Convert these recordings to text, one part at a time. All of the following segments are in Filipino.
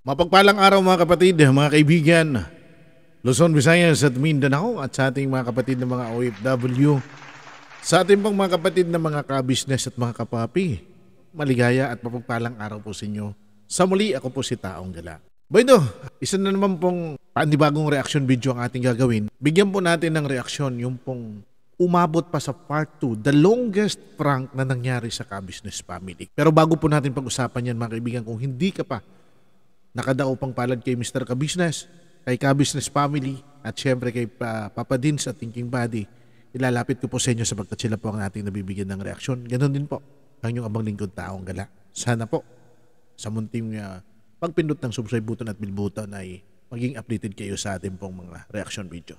Mapagpalang araw mga kapatid, mga kaibigan, Luzon, Visayas at Mindanao at sa ating mga kapatid ng mga OFW. Sa ating pang mga kapatid ng mga kabisnes at mga kapapi, maligaya at mapagpalang araw po sa inyo. Sa muli, ako po si Taong Gala. Bueno, isa na naman pong panibagong reaction video ang ating gagawin. Bigyan po natin ng reaksyon yung pong umabot pa sa part 2, the longest prank na nangyari sa Kabisnes family. Pero bago po natin pag-usapan yan mga kaibigan, kung hindi ka pa Nakadao pang palad kay Mr. Kabusiness, kay Kabusiness Family, at syempre kay uh, Papa Dins at Thinking Body. Ilalapit ko po sa inyo sapagkat sila po ang ating nabibigyan ng reaksyon. Ganon din po ang inyong abang lingkod taong gala. Sana po sa munting uh, pagpindot ng subscribe button at bell button ay maging updated kayo sa ating pong mga reaction video.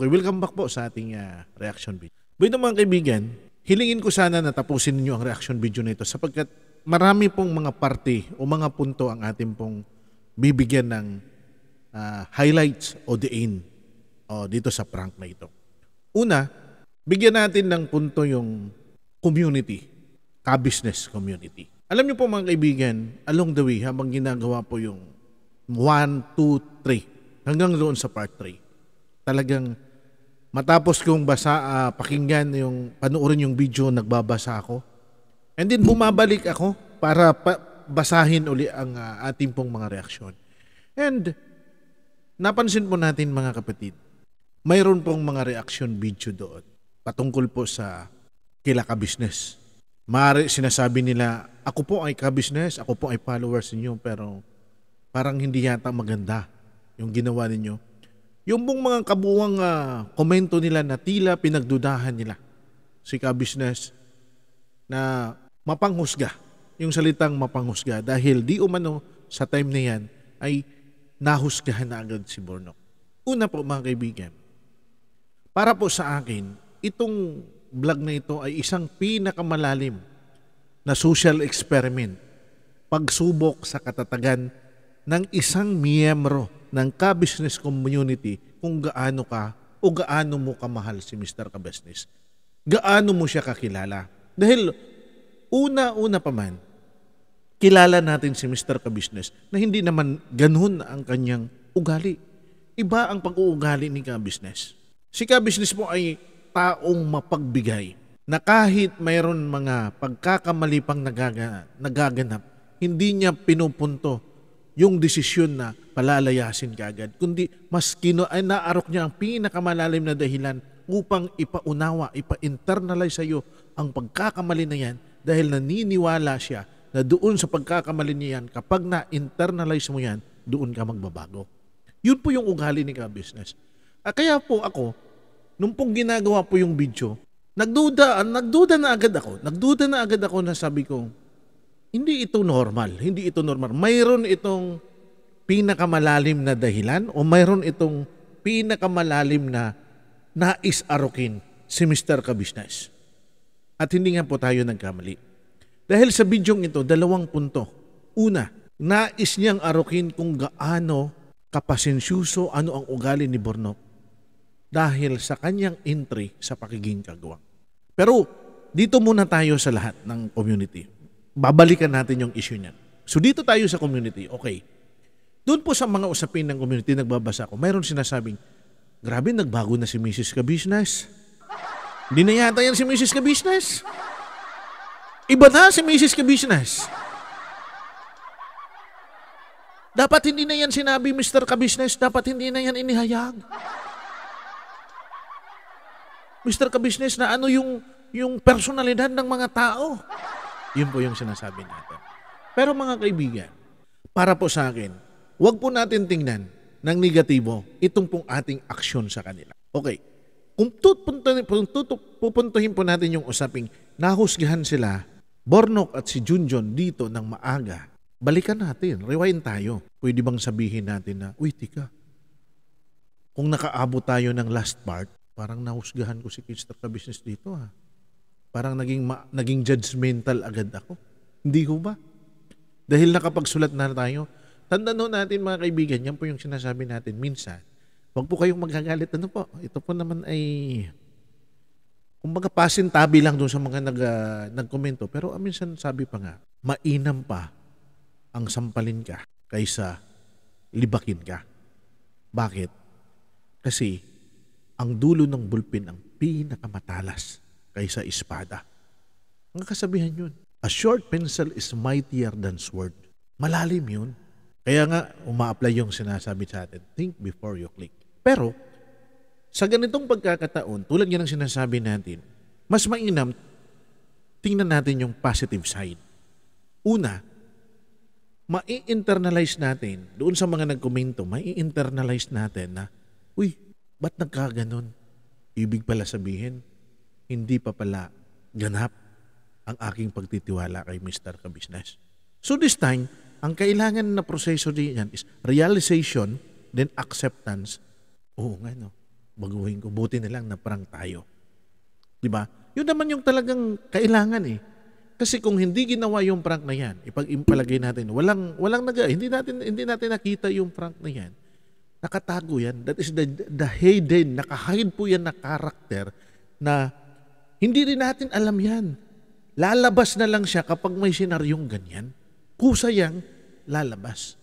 Okay, welcome back po sa ating uh, reaction video. Buwito mga kaibigan, hilingin ko sana na tapusin ninyo ang reaction video nito sapagkat marami pong mga party o mga punto ang ating pong bibigyan ng uh, highlights o diin o dito sa prank na ito. Una, bigyan natin ng punto yung community, ka-business community. Alam niyo po mga kaibigan, along the way habang ginagawa po yung 1, 2, 3 hanggang doon sa part 3 talagang matapos kong basa, uh, pakinggan yung, panoorin yung video, nagbabasa ako. And then bumabalik ako para pa- basahin uli ang uh, ating pong mga reaksyon. And napansin po natin mga kapatid, mayroon pong mga reaksyon video doon patungkol po sa kilaka business Maaari sinasabi nila, ako po ay ka-business, ako po ay followers ninyo, pero parang hindi yata maganda yung ginawa ninyo yung pong mga kabuwang uh, ah, komento nila na tila pinagdudahan nila si ka na mapanghusga, yung salitang mapanghusga dahil di umano sa time na yan ay nahusgahan na agad si Bornok. Una po mga kaibigan, para po sa akin, itong vlog na ito ay isang pinakamalalim na social experiment, pagsubok sa katatagan ng isang miyembro ng ka-business community kung gaano ka o gaano mo kamahal si Mr. Ka-business. Gaano mo siya kakilala. Dahil una-una pa man, kilala natin si Mr. Ka-business na hindi naman ganun ang kanyang ugali. Iba ang pag-uugali ni Ka-business. Si Ka-business mo ay taong mapagbigay na kahit mayroon mga pagkakamali pang nagaganap, hindi niya pinupunto yung desisyon na palalayasin ka agad, kundi mas kino, ay naarok niya ang pinakamalalim na dahilan upang ipaunawa, ipa-internalize sa iyo ang pagkakamali na yan dahil naniniwala siya na doon sa pagkakamali niyan, kapag na-internalize mo yan, doon ka magbabago. Yun po yung ugali ni ka-business. Ah, kaya po ako, nung pong ginagawa po yung video, nagduda, nagduda na agad ako. Nagduda na agad ako na sabi ko, hindi ito normal. Hindi ito normal. Mayroon itong pinakamalalim na dahilan o mayroon itong pinakamalalim na nais arukin si Mr. Kabisnes. At hindi nga po tayo nagkamali. Dahil sa bidyong ito, dalawang punto. Una, nais niyang arukin kung gaano kapasensyuso ano ang ugali ni Bornok dahil sa kanyang entry sa pagiging kagawang. Pero dito muna tayo sa lahat ng community babalikan natin yung issue niyan. So dito tayo sa community, okay. Doon po sa mga usapin ng community, nagbabasa ko, mayroon sinasabing, grabe, nagbago na si Mrs. Kabisnes. Hindi na yata yan si Mrs. Kabisnes. Iba na si Mrs. Kabisnes. Dapat hindi na yan sinabi Mr. Kabisnes, dapat hindi na yan inihayag. Mr. Kabisnes na ano yung yung personalidad ng mga tao. Yun po yung sinasabi natin. Pero mga kaibigan, para po sa akin, wag po natin tingnan ng negatibo itong pong ating aksyon sa kanila. Okay, kung tutuntuhin, pupuntuhin po natin yung usaping nahusgahan sila, Bornok at si Junjon dito ng maaga, balikan natin, rewind tayo. Pwede bang sabihin natin na, uy, tika, kung nakaabot tayo ng last part, parang nahusgahan ko si Kister ka business dito ha ah parang naging, ma- naging judgmental agad ako. Hindi ko ba? Dahil nakapagsulat na tayo, tandaan ho natin mga kaibigan, yan po yung sinasabi natin minsan. Huwag po kayong magagalit. Ano po? Ito po naman ay kumbaga pasintabi lang doon sa mga nag, uh, nagkomento. Pero aminsan ah, sabi pa nga, mainam pa ang sampalin ka kaysa libakin ka. Bakit? Kasi ang dulo ng bulpin ang pinakamatalas kaysa espada. Ang kasabihan yun. A short pencil is mightier than sword. Malalim yun. Kaya nga, uma-apply yung sinasabi sa atin, think before you click. Pero, sa ganitong pagkakataon, tulad yan ang sinasabi natin, mas mainam, tingnan natin yung positive side. Una, mai-internalize natin, doon sa mga nagkomento, mai-internalize natin na, uy, ba't nagkaganon? Ibig pala sabihin, hindi pa pala ganap ang aking pagtitiwala kay Mr. Kabisnes. So this time, ang kailangan na proseso din is realization, then acceptance. Oo nga no, baguhin ko. Buti na lang na parang tayo. Di ba? Yun naman yung talagang kailangan eh. Kasi kung hindi ginawa yung prank na yan, ipag-impalagay natin, walang, walang naga, hindi natin, hindi natin nakita yung prank na yan. Nakatago yan. That is the, the hidden, nakahide po yan na character na hindi rin natin alam yan. Lalabas na lang siya kapag may senaryong ganyan. Kusa yang lalabas.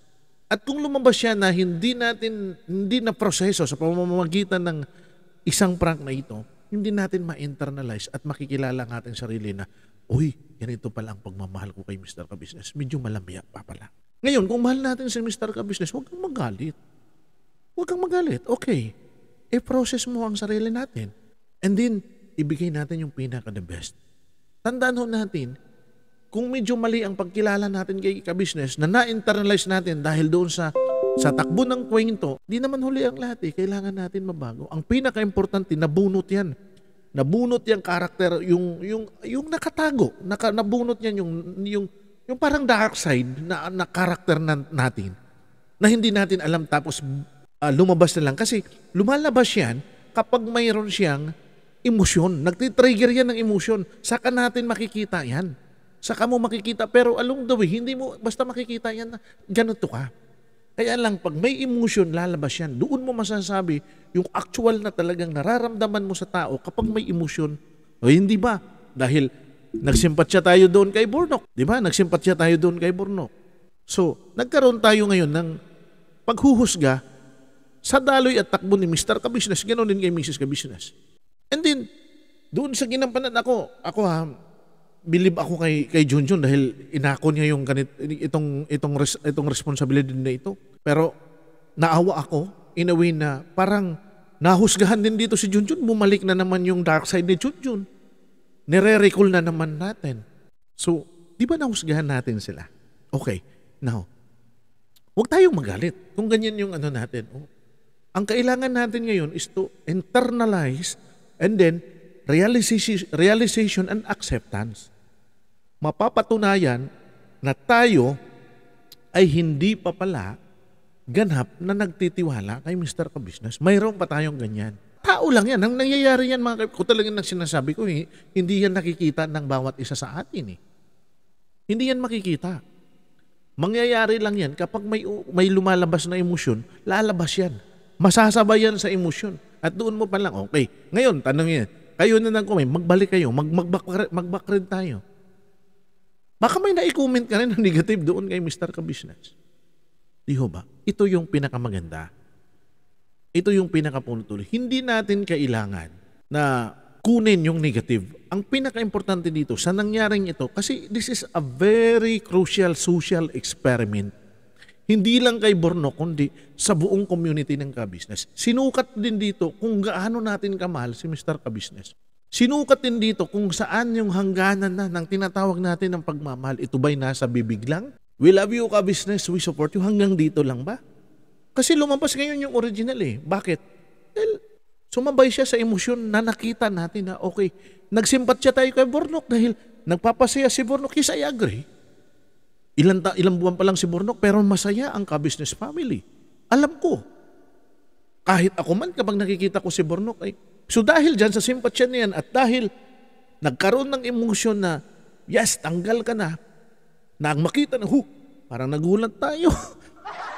At kung lumabas siya na hindi natin, hindi na proseso sa pamamagitan ng isang prank na ito, hindi natin ma-internalize at makikilala ang ating sarili na, uy, ganito pala ang pagmamahal ko kay Mr. Kabisnes. Medyo malamya pa pala. Ngayon, kung mahal natin si Mr. Kabisnes, huwag kang magalit. Huwag kang magalit. Okay. E process mo ang sarili natin. And then, ibigay natin yung pinaka the best. Tandaan ho natin, kung medyo mali ang pagkilala natin kay ka na na-internalize natin dahil doon sa sa takbo ng kwento, di naman huli ang lahat eh. Kailangan natin mabago. Ang pinaka-importante, nabunot yan. Nabunot yung karakter, yung, yung, yung nakatago. Naka, nabunot yan yung, yung, yung parang dark side na, na karakter na, natin na hindi natin alam tapos uh, lumabas na lang. Kasi lumalabas yan kapag mayroon siyang Emosyon. Nagtitrigger yan ng emosyon. Saka natin makikita yan. Saka mo makikita. Pero along the way, hindi mo basta makikita yan na ganito ka. Kaya lang, pag may emotion, lalabas yan. Doon mo masasabi yung actual na talagang nararamdaman mo sa tao kapag may emotion. O hindi ba? Dahil nagsimpatsya tayo doon kay Burnok. Di ba? Nagsimpatsya tayo doon kay Burnok. So, nagkaroon tayo ngayon ng paghuhusga sa daloy at takbo ni Mr. Kabisnes. Ganon din kay Mrs. Kabisnes. And then, doon sa ginampanan ako, ako ha, believe ako kay kay Junjun dahil inako niya yung ganit, itong itong res, itong responsibility na ito. Pero naawa ako in a way na parang nahusgahan din dito si Junjun, bumalik na naman yung dark side ni Junjun. Nire-recall na naman natin. So, di ba nahusgahan natin sila? Okay, now, huwag tayong magalit kung ganyan yung ano natin. Oh. Ang kailangan natin ngayon is to internalize And then, realization, realization and acceptance. Mapapatunayan na tayo ay hindi pa pala ganap na nagtitiwala kay Mr. Kabusiness. Mayroon pa tayong ganyan. Tao lang yan. Ang nangyayari yan, mga ko talagang nang sinasabi ko, eh, hindi yan nakikita ng bawat isa sa atin. Eh. Hindi yan makikita. Mangyayari lang yan kapag may, may lumalabas na emosyon, lalabas yan. Masasabayan sa emosyon. At doon mo pa lang, okay. Ngayon, tanong niya, kayo na lang comment, magbalik kayo, mag magback, magback rin tayo. Baka may na-comment ka rin ng negative doon kay Mr. Kabusiness. Di ho ba? Ito yung pinakamaganda. Ito yung pinakapunutuloy. Hindi natin kailangan na kunin yung negative. Ang pinaka-importante dito sa nangyaring ito, kasi this is a very crucial social experiment hindi lang kay Borno, kundi sa buong community ng ka Sinukat din dito kung gaano natin kamahal si Mr. ka Sinukat din dito kung saan yung hangganan na ng tinatawag natin ng pagmamahal. Ito ba'y nasa bibig lang? We love you ka we support you. Hanggang dito lang ba? Kasi lumampas ngayon yung original eh. Bakit? Dahil sumabay siya sa emosyon na nakita natin na okay, nagsimpat siya tayo kay Bornok dahil nagpapasaya si Bornok. Yes, I agree. Ilan, ta, ilang buwan pa lang si Burnok pero masaya ang kabusiness family. Alam ko. Kahit ako man kapag nakikita ko si Burnok ay so dahil diyan sa simpatya niyan at dahil nagkaroon ng emosyon na yes, tanggal ka na. Na ang makita na, huh, parang nagulat tayo.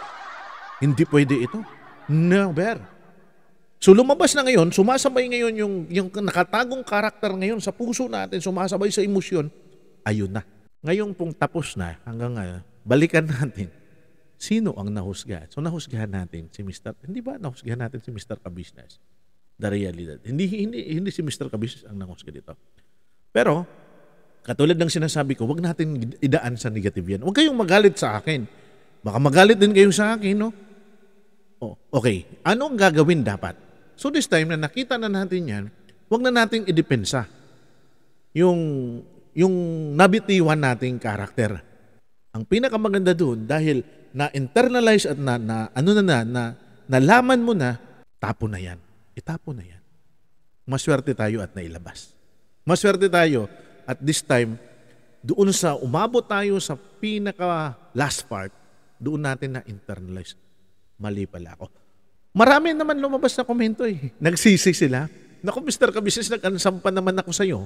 Hindi pwede ito. Never. So lumabas na ngayon, sumasabay ngayon yung, yung nakatagong karakter ngayon sa puso natin, sumasabay sa emosyon, ayun na. Ngayon pong tapos na hanggang ngayon, balikan natin sino ang nahusga. So nahusgahan natin si Mr. Hindi ba nahusgahan natin si Mr. Kabisnes? The reality. Hindi, hindi, hindi si Mr. Kabisnes ang nahusga dito. Pero, katulad ng sinasabi ko, wag natin idaan sa negative yan. Huwag kayong magalit sa akin. Baka magalit din kayo sa akin, no? Oh, okay, ano ang gagawin dapat? So this time na nakita na natin yan, wag na nating idepensa yung yung nabitiwan nating karakter. Ang pinakamaganda doon dahil na-internalize at na, na ano na na, na nalaman mo na, tapo na yan. Itapo e, na yan. Maswerte tayo at nailabas. Maswerte tayo at this time, doon sa umabot tayo sa pinaka last part, doon natin na-internalize. Mali pala ako. Marami naman lumabas na komento eh. Nagsisi sila. Naku, Mr. Kabisis, nag-ansampan naman ako sa'yo.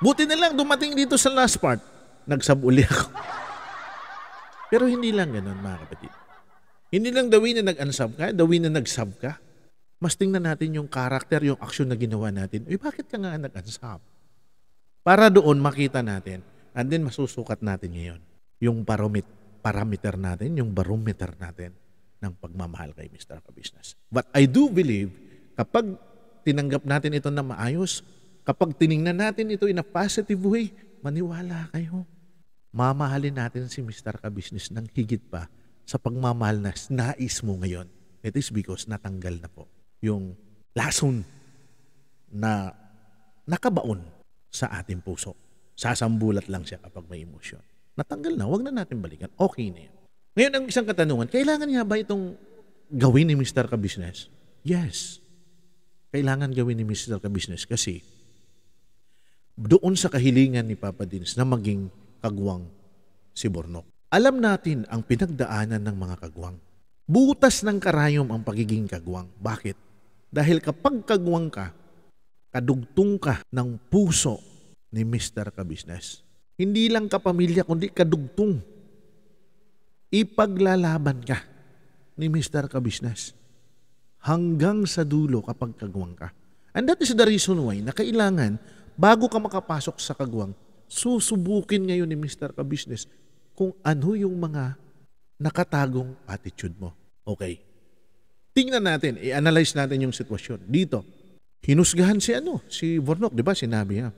Buti na lang dumating dito sa last part, nagsabuli ako. Pero hindi lang ganun mga kapatid. Hindi lang dawi na nag-unsub ka, dawi na nag-sub ka. Mas tingnan natin yung karakter, yung action na ginawa natin. Uy, bakit ka nga nag-unsub? Para doon makita natin and then masusukat natin ngayon yung paromit, parameter natin, yung barometer natin ng pagmamahal kay Mr. Kabusiness. But I do believe kapag tinanggap natin ito na maayos, Kapag tiningnan natin ito in a positive way, maniwala kayo. Mamahalin natin si Mr. Kabisnes ng higit pa sa pagmamahal na nais mo ngayon. It is because natanggal na po yung lason na nakabaon sa ating puso. Sasambulat lang siya kapag may emosyon. Natanggal na, wag na natin balikan. Okay na yan. Ngayon, ang isang katanungan, kailangan nga ba itong gawin ni Mr. Kabisnes? Yes. Kailangan gawin ni Mr. Kabisnes kasi doon sa kahilingan ni Papa Dins na maging kagwang si Bornok. Alam natin ang pinagdaanan ng mga kagwang. Butas ng karayom ang pagiging kagwang. Bakit? Dahil kapag kagwang ka, kadugtong ka ng puso ni Mr. Kabisnes. Hindi lang kapamilya, kundi kadugtong. Ipaglalaban ka ni Mr. Kabisnes hanggang sa dulo kapag kagwang ka. And that is the reason why na kailangan bago ka makapasok sa kagwang, susubukin ngayon ni Mr. Kabusiness kung ano yung mga nakatagong attitude mo. Okay. Tingnan natin, i-analyze natin yung sitwasyon. Dito, hinusgahan si ano, si Bornok, di ba? Sinabi niya.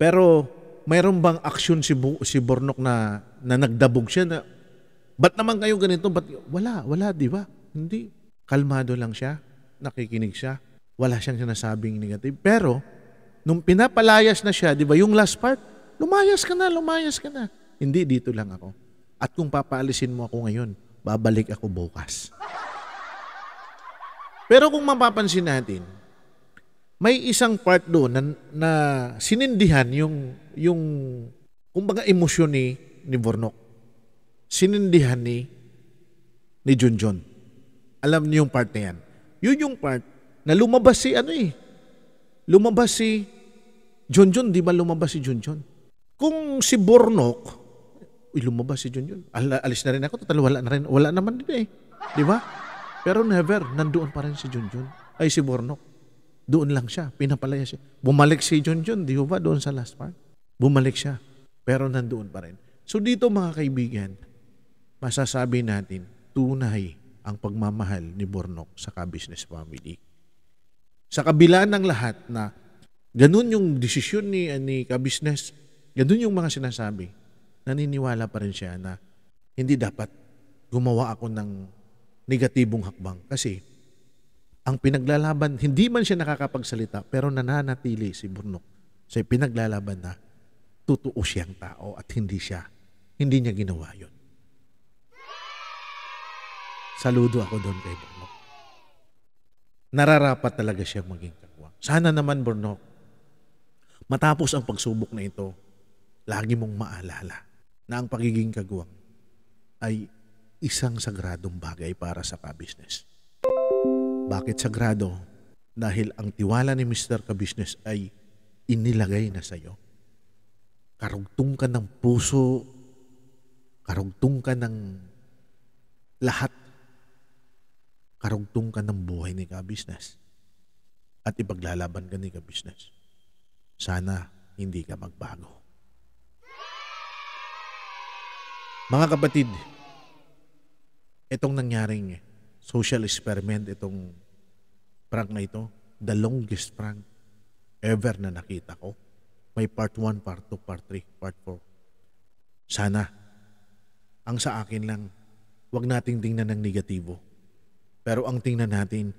Pero mayroon bang aksyon si, Bu- si Bornok na, na nagdabog siya na, ba't naman kayo ganito? Ba't, wala, wala, di ba? Hindi. Kalmado lang siya, nakikinig siya, wala siyang sinasabing negative. Pero, nung pinapalayas na siya, di ba, yung last part, lumayas ka na, lumayas ka na. Hindi, dito lang ako. At kung papaalisin mo ako ngayon, babalik ako bukas. Pero kung mapapansin natin, may isang part doon na, na sinindihan yung, yung kumbaga emosyon ni, ni Bornok. Sinindihan ni, ni Junjun. Alam niyo yung part na yan. Yun yung part na lumabas si ano eh, lumabas si Junjun, di ba lumabas si Junjun? Kung si Bornok, uy, lumabas si Junjun. Al alis na rin ako, total wala na rin. Wala naman din eh. Di ba? Pero never, nandoon pa rin si Junjun. Ay, si Bornok. Doon lang siya, pinapalaya siya. Bumalik si Junjun, di ba, doon sa last part? Bumalik siya, pero nandoon pa rin. So dito mga kaibigan, masasabi natin, tunay ang pagmamahal ni Bornok sa ka-business Family. Sa kabila ng lahat na ganun yung desisyon ni, eh, ni ka-business, ganun yung mga sinasabi, naniniwala pa rin siya na hindi dapat gumawa ako ng negatibong hakbang. Kasi ang pinaglalaban, hindi man siya nakakapagsalita, pero nananatili si Burnok. sa pinaglalaban na totoo siyang tao at hindi siya, hindi niya ginawa yon. Saludo ako doon kay Burnok nararapat talaga siyang maging kakuwang. Sana naman, Bornok, matapos ang pagsubok na ito, lagi mong maalala na ang pagiging kaguwang ay isang sagradong bagay para sa kabisnes. Bakit sagrado? Dahil ang tiwala ni Mr. Kabisnes ay inilagay na sa iyo. Karugtong ka ng puso, karugtong ka ng lahat karugtong ka ng buhay ni ka-business at ipaglalaban ka ni ka-business. Sana hindi ka magbago. Mga kapatid, itong nangyaring social experiment, itong prank na ito, the longest prank ever na nakita ko. May part 1, part 2, part 3, part 4. Sana, ang sa akin lang, wag nating tingnan ng negatibo pero ang tingnan natin,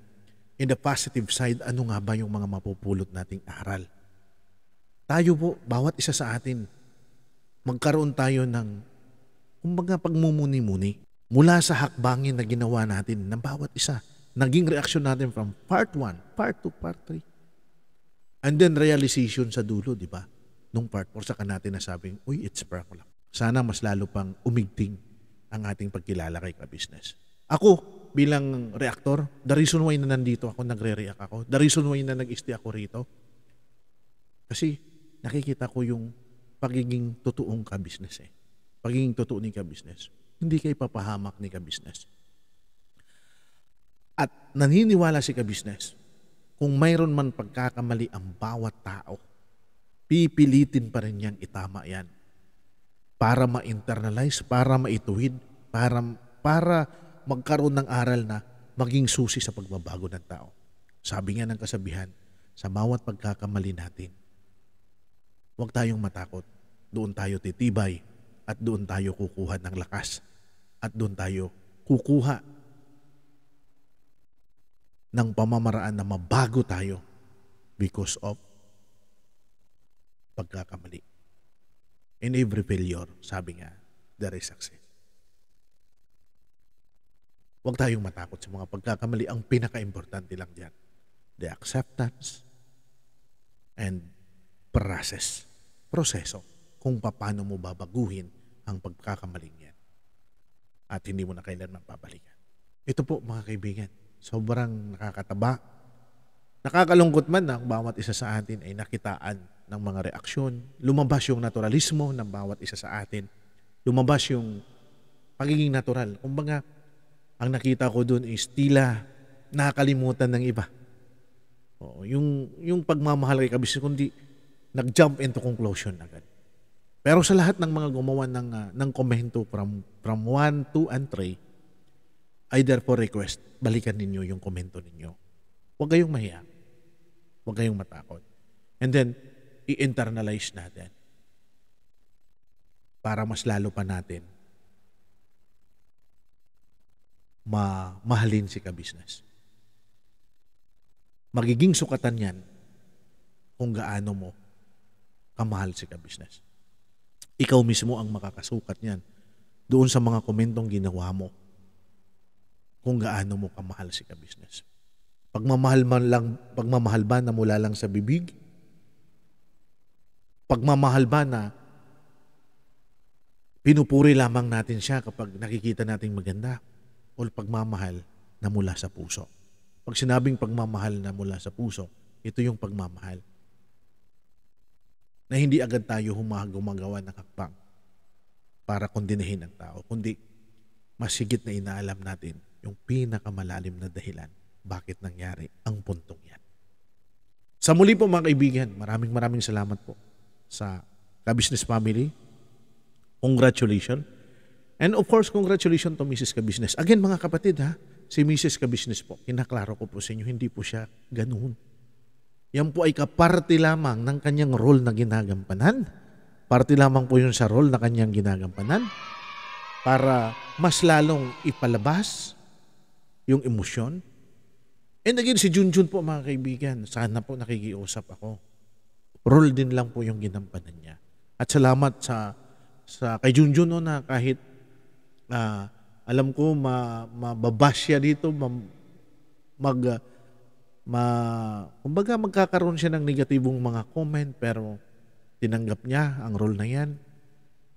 in the positive side, ano nga ba yung mga mapupulot nating aral? Tayo po, bawat isa sa atin, magkaroon tayo ng kumbaga pagmumuni-muni mula sa hakbangin na ginawa natin ng bawat isa. Naging reaksyon natin from part 1, part 2, part 3. And then realization sa dulo, di ba? Nung part 4, saka natin nasabing, uy, it's paracola. Sana mas lalo pang umigting ang ating pagkilala kay ka-business. Ako, bilang reactor, the reason why na nandito ako, nagre-react ako, the reason why na nag-stay ako rito, kasi nakikita ko yung pagiging totoong ka-business eh. Pagiging totoo ni ka-business. Hindi kay papahamak ni ka-business. At naniniwala si ka-business, kung mayroon man pagkakamali ang bawat tao, pipilitin pa rin niyang itama yan para ma-internalize, para maituhid, para para magkaroon ng aral na maging susi sa pagbabago ng tao. Sabi nga ng kasabihan, sa bawat pagkakamali natin, huwag tayong matakot. Doon tayo titibay at doon tayo kukuha ng lakas at doon tayo kukuha ng pamamaraan na mabago tayo because of pagkakamali. In every failure, sabi nga, there is success. Huwag tayong matakot sa mga pagkakamali. Ang pinaka-importante lang dyan, the acceptance and process. Proseso kung paano mo babaguhin ang pagkakamaling yan. At hindi mo na kailanman pabalikan. Ito po mga kaibigan, sobrang nakakataba. Nakakalungkot man na ang bawat isa sa atin ay nakitaan ng mga reaksyon. Lumabas yung naturalismo ng bawat isa sa atin. Lumabas yung pagiging natural. Kumbaga, ang nakita ko doon is tila nakakalimutan ng iba. Oo, yung, yung pagmamahal kay kabisnes, kundi nag-jump into conclusion agad. Pero sa lahat ng mga gumawa ng, uh, ng komento from, from 1, 2, and 3, I therefore request, balikan ninyo yung komento ninyo. Huwag kayong mahiya. Huwag kayong matakot. And then, i-internalize natin para mas lalo pa natin ma mahalin si ka-business. Magiging sukatan yan kung gaano mo kamahal si ka-business. Ikaw mismo ang makakasukat niyan doon sa mga komentong ginawa mo kung gaano mo kamahal si ka-business. Pagmamahal, man lang, pagmamahal ba na mula lang sa bibig? Pagmamahal ba na pinupuri lamang natin siya kapag nakikita nating maganda? o pagmamahal na mula sa puso. Pag sinabing pagmamahal na mula sa puso, ito yung pagmamahal. Na hindi agad tayo humagumagawa ng hakbang para kondinahin ang tao, kundi mas higit na inaalam natin yung pinakamalalim na dahilan bakit nangyari ang puntong yan. Sa muli po mga kaibigan, maraming maraming salamat po sa Kabisnes Family. Congratulations And of course, congratulations to Mrs. Kabisnes. Again, mga kapatid ha, si Mrs. Kabisnes po, kinaklaro ko po sa inyo, hindi po siya ganoon. Yan po ay kaparte lamang ng kanyang role na ginagampanan. Parte lamang po yun sa role na kanyang ginagampanan para mas lalong ipalabas yung emosyon. And again, si Junjun po mga kaibigan, sana po nakikiusap ako. Role din lang po yung ginampanan niya. At salamat sa, sa kay Junjun no, na kahit Uh, alam ko ma, mababash siya dito, ma, mag ma kumbaga magkakaroon siya ng negatibong mga comment pero tinanggap niya ang role na 'yan.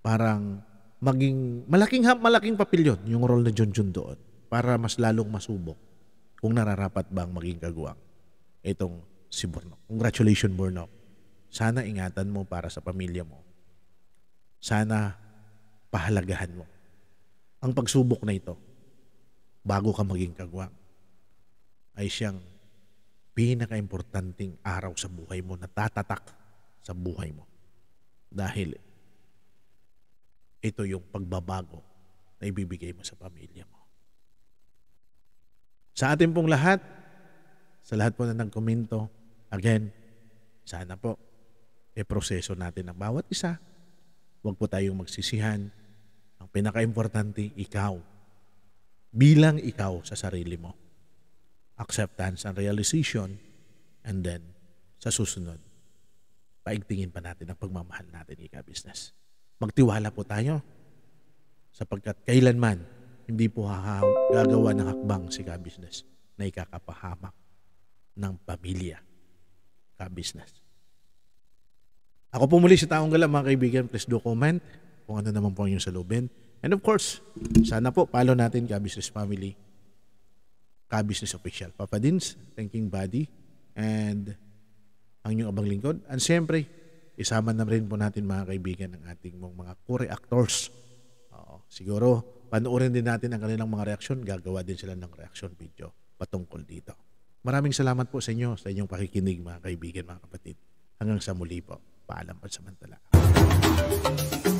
Parang maging malaking malaking papel 'yon yung role na Junjun doon para mas lalong masubok kung nararapat bang maging kaguwang itong si Burnok. Congratulations Burnok. Sana ingatan mo para sa pamilya mo. Sana pahalagahan mo ang pagsubok na ito bago ka maging kagwa ay siyang pinakaimportanteng araw sa buhay mo na tatatak sa buhay mo. Dahil ito yung pagbabago na ibibigay mo sa pamilya mo. Sa atin pong lahat, sa lahat po na nagkomento, again, sana po, e proseso natin ang bawat isa. Huwag po tayong magsisihan, ang pinaka-importante, ikaw. Bilang ikaw sa sarili mo. Acceptance and realization and then sa susunod, paigtingin pa natin ang pagmamahal natin, ika business. Magtiwala po tayo sapagkat kailanman hindi po gagawa ng hakbang si ka-business na ikakapahamak ng pamilya ka-business. Ako po muli sa Taong Gala, mga kaibigan. Please do comment kung ano naman po ang iyong salubin. And of course, sana po follow natin ka Business Family, ka Business Official, Papa Dins, Thinking Body, and ang inyong abang lingkod. And siyempre, isama na rin po natin mga kaibigan ng ating mga co-reactors. Oo, siguro, panoorin din natin ang kanilang mga reaksyon. Gagawa din sila ng reaction video patungkol dito. Maraming salamat po sa inyo sa inyong pakikinig mga kaibigan, mga kapatid. Hanggang sa muli po. Paalam pansamantala. Thank you.